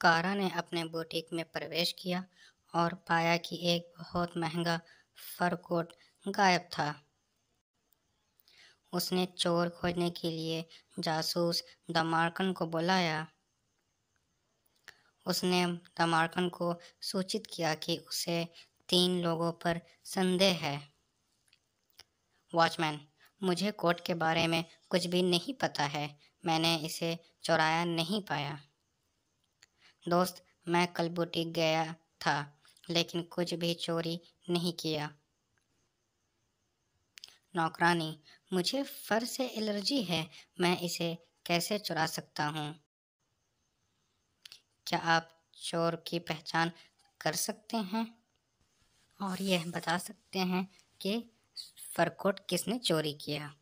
कारा ने अपने बुटीक में प्रवेश किया और पाया कि एक बहुत महंगा फर कोट गायब था उसने चोर खोजने के लिए जासूस दमारकन को बुलाया उसने दमारकन को सूचित किया कि उसे तीन लोगों पर संदेह है वॉचमैन मुझे कोट के बारे में कुछ भी नहीं पता है मैंने इसे चुराया नहीं पाया दोस्त मैं कल बुटीक गया था लेकिन कुछ भी चोरी नहीं किया नौकरानी मुझे फर से एलर्जी है मैं इसे कैसे चुरा सकता हूँ क्या आप चोर की पहचान कर सकते हैं और यह बता सकते हैं कि फरकोट किसने चोरी किया